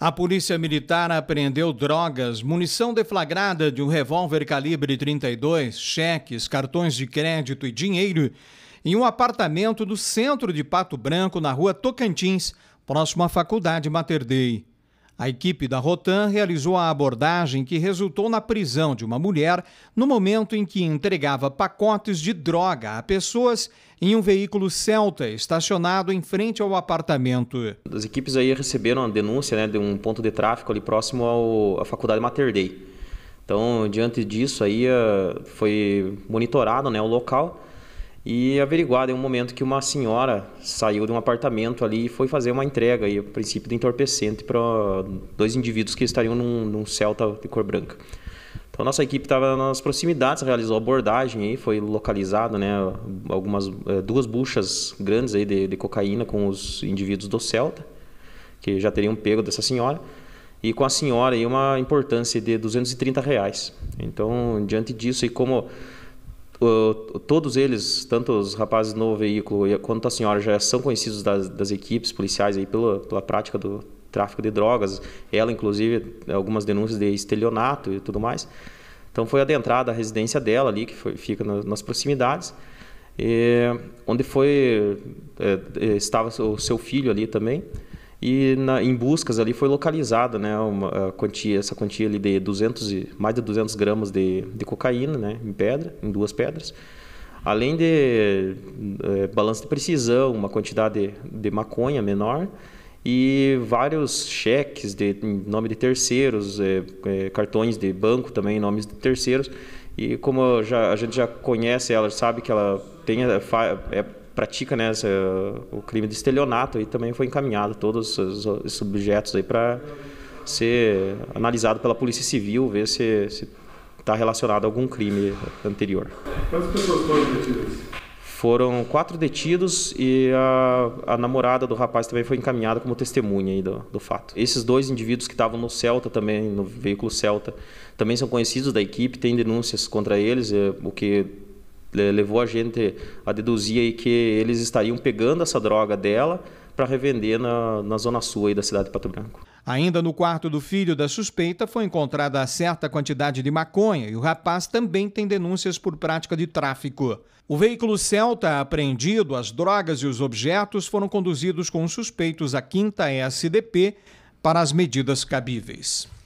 A polícia militar apreendeu drogas, munição deflagrada de um revólver calibre 32, cheques, cartões de crédito e dinheiro em um apartamento do centro de Pato Branco, na rua Tocantins, próximo à Faculdade Mater Dei. A equipe da Rotan realizou a abordagem que resultou na prisão de uma mulher no momento em que entregava pacotes de droga a pessoas em um veículo Celta estacionado em frente ao apartamento. As equipes aí receberam a denúncia né, de um ponto de tráfico ali próximo ao, à faculdade Mater Dei. Então, diante disso aí eh, foi monitorado né, o local e averiguado em um momento que uma senhora saiu de um apartamento ali e foi fazer uma entrega, aí, a princípio, de entorpecente para dois indivíduos que estariam num, num Celta de cor branca. Então, nossa equipe estava nas proximidades, realizou abordagem aí, foi localizado, né, algumas é, duas buchas grandes aí de, de cocaína com os indivíduos do Celta, que já teriam pego dessa senhora, e com a senhora aí uma importância de 230 reais. Então, diante disso e como todos eles, tanto os rapazes no veículo quanto a senhora, já são conhecidos das, das equipes policiais aí pela, pela prática do tráfico de drogas. Ela, inclusive, algumas denúncias de estelionato e tudo mais. Então foi adentrada a residência dela ali, que foi, fica nas proximidades, e, onde foi é, é, estava o seu filho ali também e na, em buscas ali foi localizada né, uma, quantia, essa quantia ali de 200 e, mais de 200 gramas de, de cocaína né, em pedra, em duas pedras. Além de é, balanço de precisão, uma quantidade de, de maconha menor e vários cheques de nome de terceiros, é, é, cartões de banco também, nomes de terceiros. E como já, a gente já conhece ela, sabe que ela tem, é, pratica né, essa, o crime de estelionato e também foi encaminhado todos os, os aí para ser analisado pela Polícia Civil, ver se está relacionado a algum crime anterior. Quantas pessoas foram detidas? Foram quatro detidos e a, a, namorada do rapaz também foi encaminhada como testemunha do, do, fato. Esses dois indivíduos que estavam no Celta também, no veículo Celta, também são conhecidos da equipe, tem denúncias contra eles, é, o que levou a gente a deduzir aí que eles estariam pegando essa droga dela para revender na, na zona sul aí da cidade de Pato Branco. Ainda no quarto do filho da suspeita foi encontrada certa quantidade de maconha e o rapaz também tem denúncias por prática de tráfico. O veículo Celta apreendido, as drogas e os objetos foram conduzidos com os suspeitos à quinta SDP para as medidas cabíveis.